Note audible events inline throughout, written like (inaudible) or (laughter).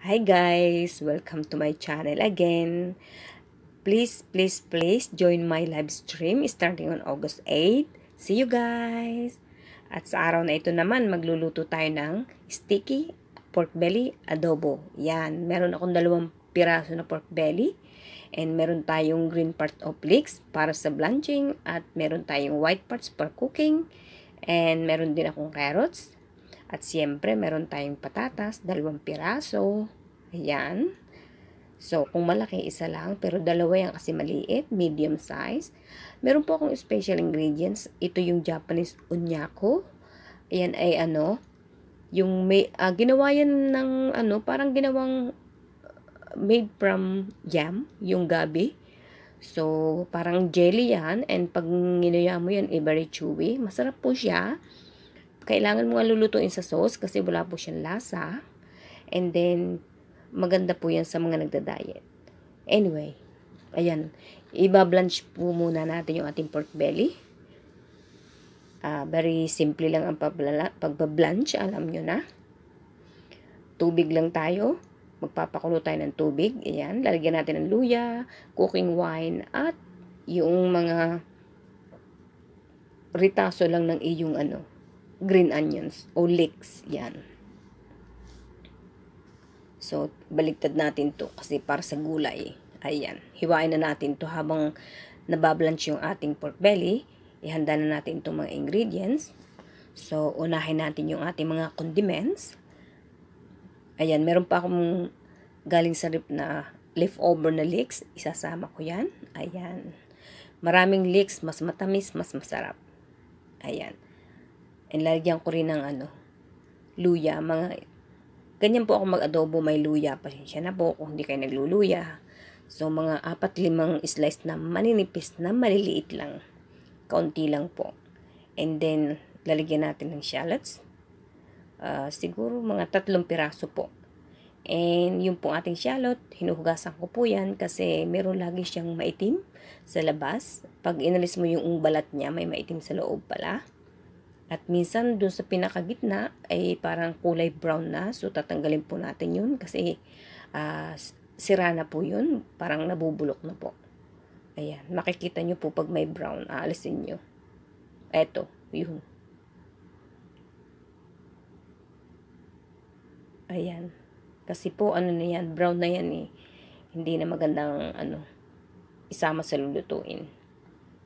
Hi guys! Welcome to my channel again. Please, please, please join my live stream starting on August 8. See you guys! At sa araw na ito naman, magluluto tayo ng sticky pork belly adobo. Yan, meron akong dalawang piraso na pork belly. And meron tayong green part of leeks para sa blanching. At meron tayong white parts for cooking. And meron din akong carrots at siyempre, meron tayong patatas, dalawang piraso. Ayan. So, kung malaki, isa lang. Pero dalawa yan kasi maliit, medium size. Meron po akong special ingredients. Ito yung Japanese onyaku. Ayan ay ano, yung may, uh, ginawa yan ng ano, parang ginawang ah, made from yam, yung gabi. So, parang jelly yan. And pag nginuya mo yan, eh, very chewy. Masarap po siya kailangan mo nga lulutuin sa sauce kasi wala po siyang lasa. And then, maganda po yan sa mga nagda-diet. Anyway, ayan. Iba-blanch po muna natin yung ating pork belly. Uh, very simple lang ang pagbablanch. Alam nyo na. Tubig lang tayo. Magpapakulo tayo ng tubig. Ayan. Lalagyan natin ng luya, cooking wine, at yung mga ritaso lang ng iyong ano, green onions o leeks yan. So, baligtad natin to kasi para sa gulay. Ayan, hiwain na natin to habang nabablanch yung ating pork belly. Ihanda na natin itong mga ingredients. So, unahin natin yung ating mga condiments. Ayan, meron pa akong galing sa rip na leftover na leeks. Isasama ko yan. Ayan. Maraming leeks, mas matamis, mas masarap. Ayan. And lalagyan ko rin ng ano, luya. Mga, ganyan po ako mag-adobo, may luya. Pasensya na po kung hindi kayo nagluluya. So, mga apat limang slice na maninipis na maliliit lang. Kaunti lang po. And then, lalagyan natin ng shallots. Uh, siguro mga tatlong piraso po. And yung pong ating shallot, hinuhugasan ko po yan kasi meron lagi siyang maitim sa labas. Pag inalis mo yung balat niya, may maitim sa loob pala. At minsan doon sa pinakagitna ay parang kulay brown na. So tatanggalin po natin yun kasi uh, sira na po yun. Parang nabubulok na po. Ayan. Makikita nyo po pag may brown. Aalisin nyo. Eto. Yun. Ayan. Kasi po ano na yan. Brown na yan eh. Hindi na magandang ano isama sa lulutuin.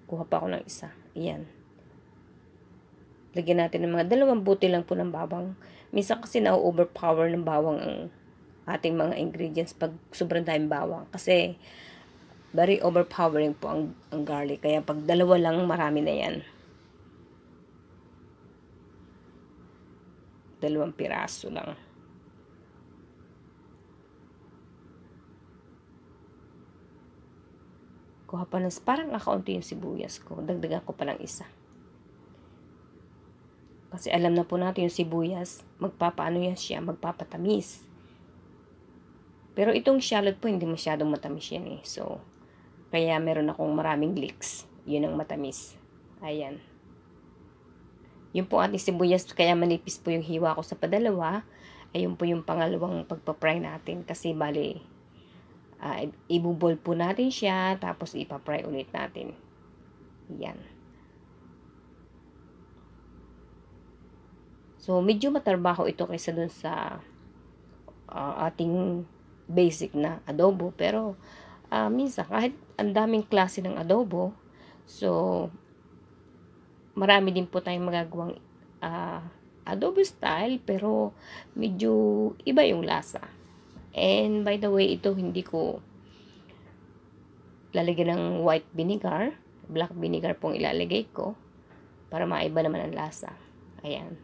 Kuha pa ako ng isa. Ayan. Lagyan natin ng mga dalawang butil lang po ng bawang. Minsan kasi na-overpower ng bawang ang ating mga ingredients pag sobrang daming bawang. Kasi very overpowering po ang, ang garlic. Kaya pag dalawa lang, marami na yan. Dalawang piraso lang. Kuha pa ng parang kakaunti yung sibuyas ko. Dagdagan ko pa ng isa. Kasi alam na po natin yung sibuyas, magpapaano yan siya, magpapatamis. Pero itong shallot po, hindi masyadong matamis yan eh. So, kaya meron akong maraming leeks. Yun ang matamis. Ayan. Yun po ating sibuyas, kaya manipis po yung hiwa ko sa padalawa. Ayun po yung pangalawang pagpapry natin. Kasi bali, uh, ah, ibubol po natin siya, tapos ipapry ulit natin. Yan. So, medyo matrabaho ito kaysa dun sa uh, ating basic na adobo. Pero, uh, minsan, kahit ang daming klase ng adobo, so, marami din po tayong magagawang uh, adobo style, pero medyo iba yung lasa. And, by the way, ito hindi ko lalagyan ng white vinegar. Black vinegar pong ilalagay ko para maiba naman ang lasa. Ayan.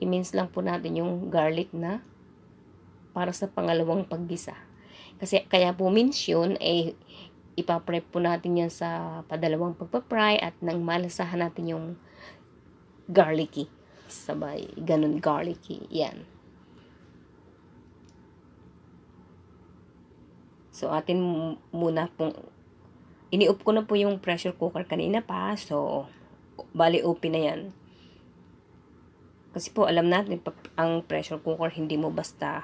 i-mince lang po natin yung garlic na para sa pangalawang paggisa. Kasi kaya po mince yun, eh, ipaprep po natin yan sa padalawang pagpapry at nang malasahan natin yung garlicky. Sabay, ganun garlicky. Yan. So, atin muna pong, iniup ko na po yung pressure cooker kanina pa. So, bali open na yan. Kasi po, alam natin, ang pressure cooker, hindi mo basta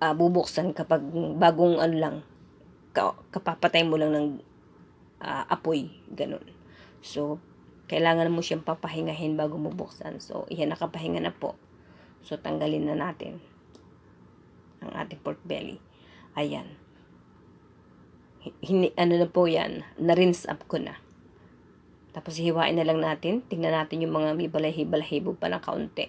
uh, bubuksan kapag bagong ano lang, kapapatay mo lang ng uh, apoy, ganun. So, kailangan mo siyang papahingahin bago mo buksan. So, iyan nakapahinga na po. So, tanggalin na natin ang ating pork belly. Ayan. Hini, ano na po yan, na-rinse up ko na. Tapos hiwain na lang natin. Tingnan natin yung mga may balahibo pa ng kaunti.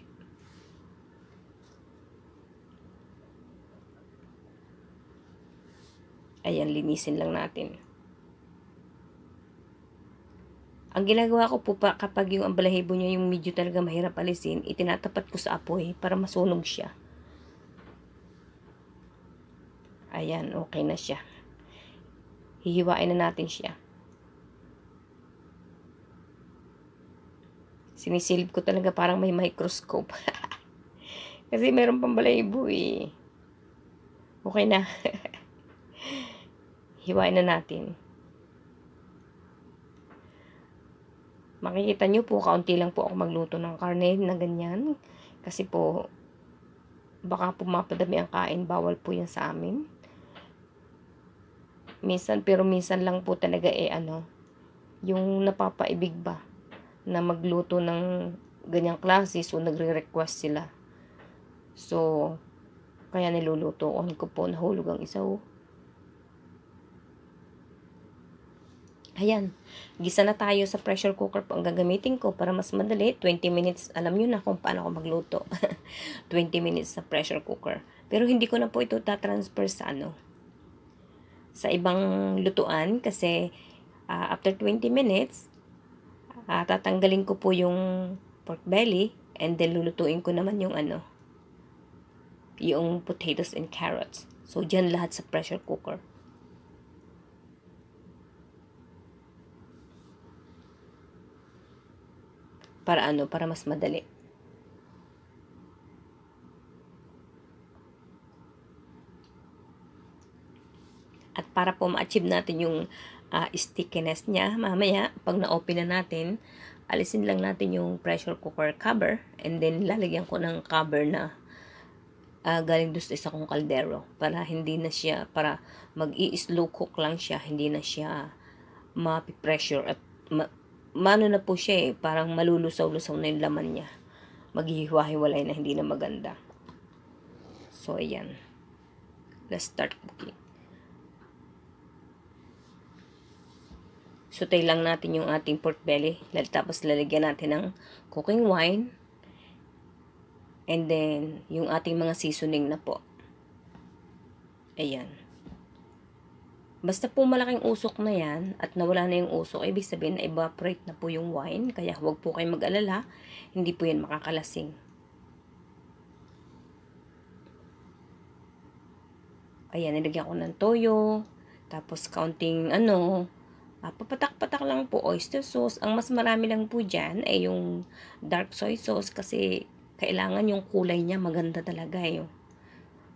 Ayan, linisin lang natin. Ang ginagawa ko po pa kapag yung ambalahibo niya yung medyo talaga mahirap alisin, itinatapat ko sa apoy para masunog siya. Ayan, okay na siya. Hihiwain na natin siya. sinisilip ko talaga parang may microscope. (laughs) Kasi meron pang balaybo eh. Okay na. (laughs) Hiwain na natin. Makikita nyo po, kaunti lang po ako magluto ng karne na ganyan. Kasi po, baka po mapadami ang kain. Bawal po yan sa amin. Minsan, pero minsan lang po talaga eh ano, yung napapaibig ba na magluto ng ganyang klase. So, nagre-request sila. So, kaya niluluto on ko po. Nahulog ang isa oh. Ayan, gisa na tayo sa pressure cooker po ang gagamitin ko para mas madali. 20 minutes, alam nyo na kung paano ako magluto. 20 (laughs) minutes sa pressure cooker. Pero hindi ko na po ito tatransfer sa ano, sa ibang lutuan kasi uh, after 20 minutes, uh, tatanggalin ko po yung pork belly and then lulutuin ko naman yung ano, yung potatoes and carrots. So, dyan lahat sa pressure cooker. Para ano, para mas madali. At para po ma-achieve natin yung uh, stickiness niya. Mamaya, pag na-open na natin, alisin lang natin yung pressure cooker cover and then lalagyan ko ng cover na uh, galing doon sa isa kong kaldero para hindi na siya, para mag-i-slow cook lang siya, hindi na siya mapipressure at ma mano na po siya eh, parang malulusaw-lusaw na yung laman niya. Maghihiwa-hiwalay na hindi na maganda. So, ayan. Let's start cooking. Sutay lang natin yung ating pork belly. Tapos lalagyan natin ng cooking wine. And then, yung ating mga seasoning na po. Ayan. Basta po malaking usok na yan at nawala na yung usok, ibig sabihin na evaporate na po yung wine. Kaya huwag po kayong mag-alala, hindi po yan makakalasing. Ayan, nilagyan ko ng toyo, tapos kaunting ano, Uh, papatak-patak lang po oyster sauce. Ang mas marami lang po dyan ay yung dark soy sauce kasi kailangan yung kulay niya maganda talaga eh.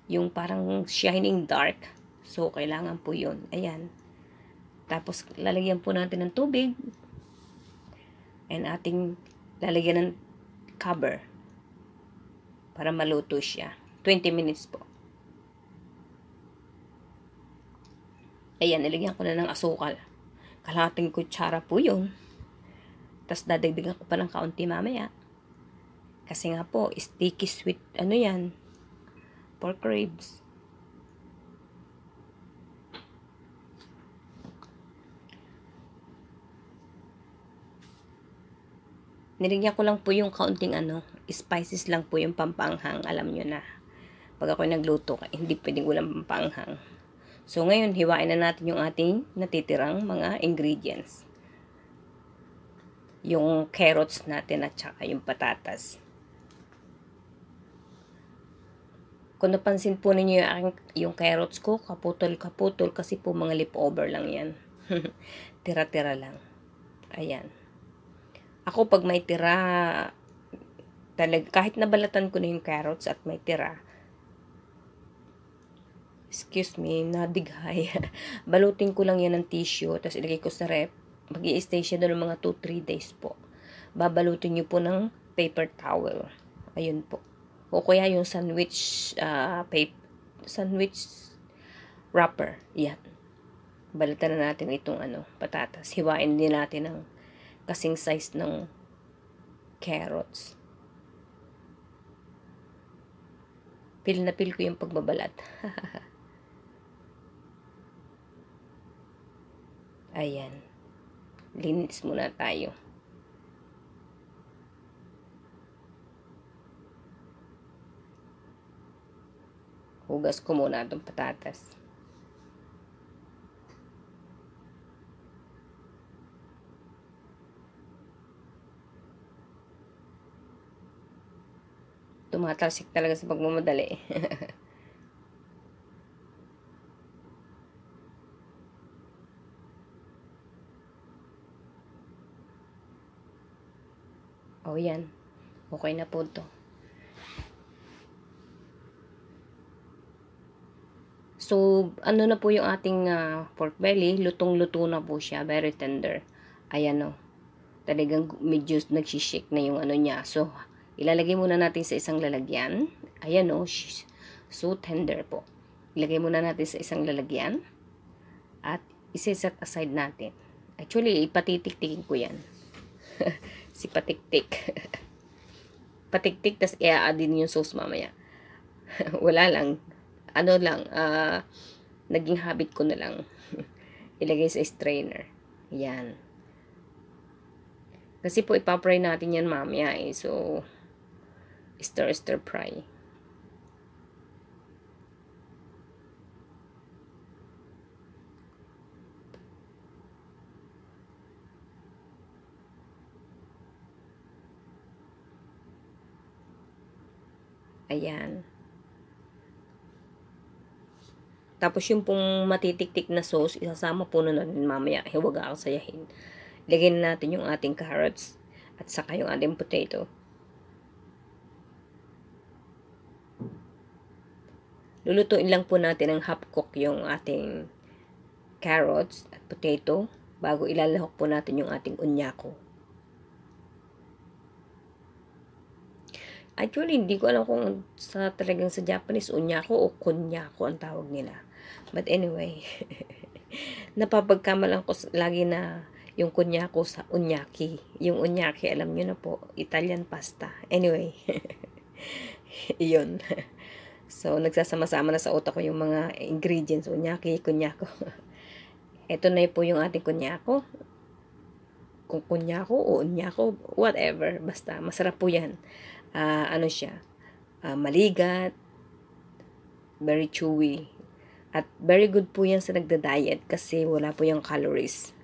Yung, parang shining dark. So, kailangan po yun. Ayan. Tapos, lalagyan po natin ng tubig. And ating lalagyan ng cover. Para maluto siya. 20 minutes po. Ayan, nilagyan ko na ng asukal. Kalating kutsara po yun. Tapos dadagdagan ko pa ng kaunti mamaya. Kasi nga po, sticky sweet, ano yan, pork ribs. Nilagyan ko lang po yung kaunting ano, spices lang po yung pampanghang. Alam nyo na, pag ako nagluto, hindi pwedeng walang pampanghang. So, ngayon, hiwain na natin yung ating natitirang mga ingredients. Yung carrots natin at saka yung patatas. Kung napansin po ninyo yung, aking, yung carrots ko, kaputol-kaputol kasi po mga lip lang yan. (laughs) Tira-tira lang. Ayan. Ako pag may tira, talag, kahit nabalatan ko na yung carrots at may tira, excuse me, nadighay. (laughs) Balutin ko lang yan ng tissue, tapos ilagay ko sa ref. mag stay siya doon mga 2-3 days po. Babalutin nyo po ng paper towel. Ayun po. O kaya yung sandwich, uh, ah, paper, sandwich wrapper. Yan. Balatan na natin itong ano, patatas. Hiwain din natin ng kasing size ng carrots. Pil na pil ko yung pagbabalat. (laughs) Ayan. Linis muna tayo. Hugas ko muna itong patatas. Tumatalsik talaga sa pagmamadali. (laughs) O, yan. Okay na po to. So, ano na po yung ating uh, pork belly? Lutong-luto na po siya. Very tender. Ayan o. Oh. Talagang medyo nagsishake na yung ano niya. So, ilalagay muna natin sa isang lalagyan. Ayan o. Oh. So, tender po. Ilagay muna natin sa isang lalagyan. At isi-set aside natin. Actually, ipatitik-tikin ko yan. (laughs) si patiktik. (laughs) patiktik, tas i-add din yung sauce mamaya. (laughs) Wala lang. Ano lang, uh, naging habit ko na lang. (laughs) Ilagay sa strainer. Yan. Kasi po, ipapry natin yan mamaya eh. So, stir-stir fry. Ayan. Tapos yung pong matitiktik na sauce, isasama po na natin mamaya. Huwag ako sayahin. Lagyan natin yung ating carrots at saka yung ating potato. Lulutuin lang po natin ng half cook yung ating carrots at potato bago ilalahok po natin yung ating unyako. Actually, hindi ko alam kung sa talagang sa Japanese, unyako o kunyako ang tawag nila. But anyway, (laughs) napapagkamalan ko lagi na yung kunyako sa unyaki. Yung unyaki, alam nyo na po, Italian pasta. Anyway, iyon. (laughs) (laughs) so, nagsasama-sama na sa utak ko yung mga ingredients. Unyaki, kunyako. Ito na po yung ating kunyako kung kunyako o unyako, whatever. Basta, masarap po yan uh, ano siya, uh, maligat, very chewy. At very good po yan sa nagda-diet kasi wala po yung calories.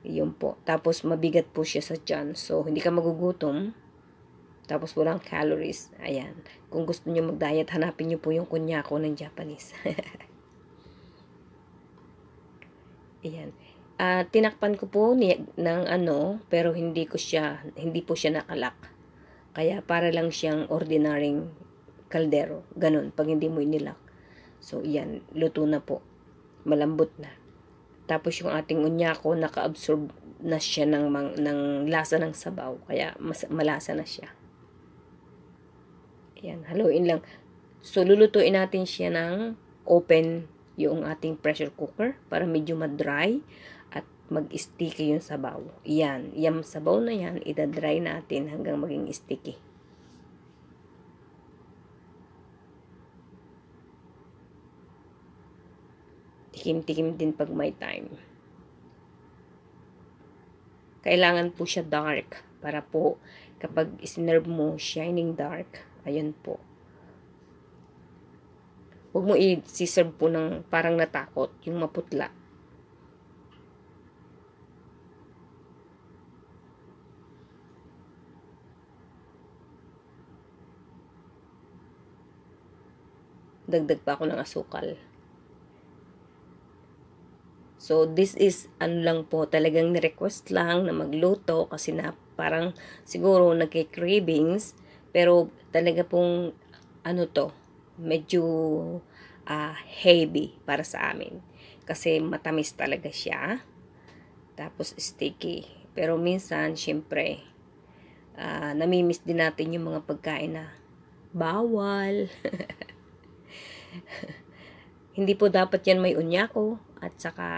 Yun po. Tapos mabigat po siya sa tiyan. So, hindi ka magugutom. Tapos walang calories. Ayan. Kung gusto niyo mag-diet, hanapin niyo po yung kunyako ng Japanese. (laughs) Ayan. Uh, tinakpan ko po ni, ng ano, pero hindi ko siya, hindi po siya nakalak. Kaya para lang siyang ordinaryong kaldero. Ganun, pag hindi mo inilak. So, yan. Luto na po. Malambot na. Tapos yung ating unyako, naka-absorb na siya ng, ng lasa ng sabaw. Kaya mas, malasa na siya. Yan, haluin lang. So, lulutuin natin siya ng open yung ating pressure cooker para medyo ma-dry mag-sticky yung sabaw. Yan. Yung sabaw na yan, idadry natin hanggang maging sticky. Tikim-tikim din pag may time. Kailangan po siya dark para po kapag sinerve mo shining dark, ayan po. Huwag mo i-serve po ng parang natakot, yung maputla. dagdag pa ako ng asukal. So, this is, ano lang po, talagang ni-request lang na magluto kasi na parang siguro nagki-cravings. Pero talaga pong, ano to, medyo uh, heavy para sa amin. Kasi matamis talaga siya. Tapos sticky. Pero minsan, syempre, uh, namimiss din natin yung mga pagkain na bawal. (laughs) (laughs) Hindi po dapat yan may unyako at saka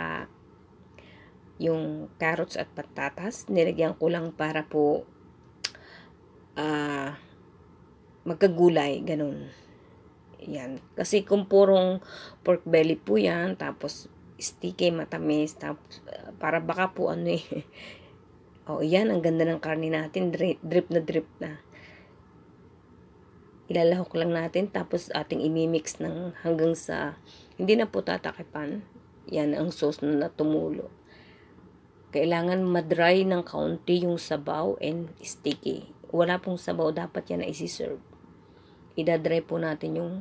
yung carrots at patatas. Nilagyan ko lang para po uh, magkagulay, ganun. Yan. Kasi kung purong pork belly po yan, tapos sticky, matamis, tapos ah, para baka po ano eh. (laughs) oh yan, ang ganda ng karne natin. Drip, drip na drip na ilalahok lang natin tapos ating imimix ng hanggang sa hindi na po tatakipan yan ang sauce na natumulo kailangan madry ng kaunti yung sabaw and sticky wala pong sabaw dapat yan na isi-serve idadry po natin yung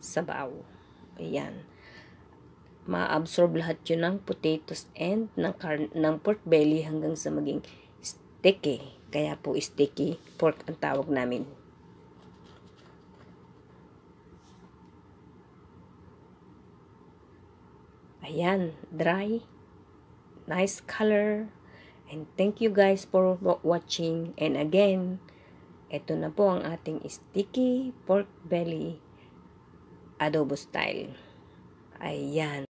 sabaw ayan ma-absorb lahat yun ng potatoes and ng, ng pork belly hanggang sa maging sticky kaya po sticky pork ang tawag namin Ayan, dry. Nice color. And thank you guys for watching. And again, ito na po ang ating sticky pork belly adobo style. Ayan.